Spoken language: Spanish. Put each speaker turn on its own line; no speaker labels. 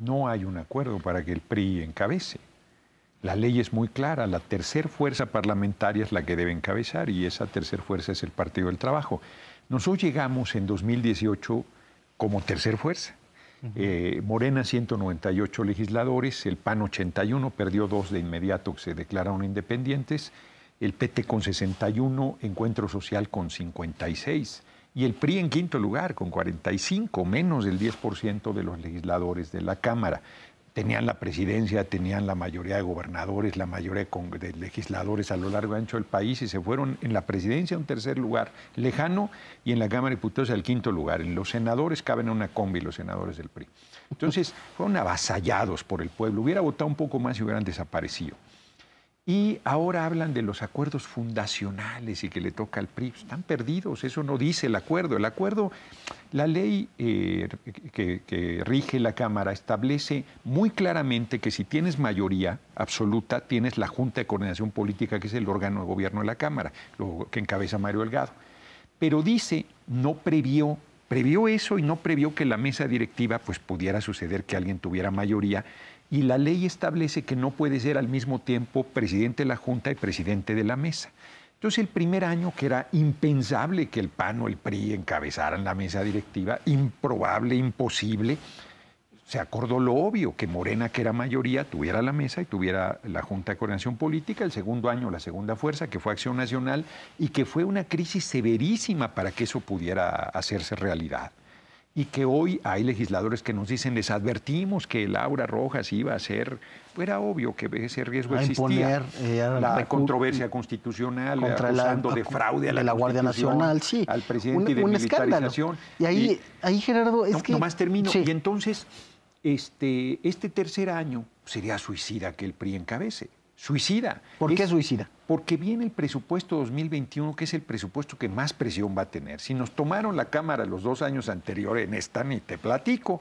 no hay un acuerdo para que el PRI encabece. La ley es muy clara, la tercera fuerza parlamentaria es la que debe encabezar y esa tercera fuerza es el Partido del Trabajo. Nosotros llegamos en 2018 como tercer fuerza. Eh, Morena 198 legisladores, el PAN 81, perdió dos de inmediato que se declararon independientes, el PT con 61, Encuentro Social con 56 y el PRI en quinto lugar, con 45, menos del 10% de los legisladores de la Cámara. Tenían la presidencia, tenían la mayoría de gobernadores, la mayoría de legisladores a lo largo y ancho del país y se fueron en la presidencia a un tercer lugar lejano y en la Cámara de Diputados al quinto lugar. En los senadores caben en una combi los senadores del PRI. Entonces fueron avasallados por el pueblo. Hubiera votado un poco más y hubieran desaparecido. Y ahora hablan de los acuerdos fundacionales y que le toca al PRI. Están perdidos, eso no dice el acuerdo. El acuerdo, la ley eh, que, rige la Cámara establece muy claramente que si tienes mayoría absoluta, tienes la Junta de Coordinación Política, que es el órgano de gobierno de la Cámara, lo que encabeza Mario Delgado. Pero dice, no previó, previó eso y no previó que la mesa directiva, pues pudiera suceder que alguien tuviera mayoría y la ley establece que no puede ser al mismo tiempo presidente de la Junta y presidente de la Mesa. Entonces, el primer año que era impensable que el PAN o el PRI encabezaran la mesa directiva, improbable, imposible, se acordó lo obvio, que Morena, que era mayoría, tuviera la mesa y tuviera la Junta de Coordinación Política, el segundo año la segunda fuerza, que fue Acción Nacional, y que fue una crisis severísima para que eso pudiera hacerse realidad y que hoy hay legisladores que nos dicen, les advertimos que Laura Rojas iba a ser, era obvio que ese riesgo existía, eh, la controversia constitucional, contra acusando de fraude a la, Guardia Nacional, sí, al presidente de militarización. Y ahí, ahí Gerardo, es que... Nomás termino, y entonces, este, este tercer año sería suicida que el PRI encabece suicida. ¿Por qué suicida? Porque viene el presupuesto 2021, que es el presupuesto que más presión va a tener. Si nos tomaron la Cámara los dos años anteriores en esta, ni te platico.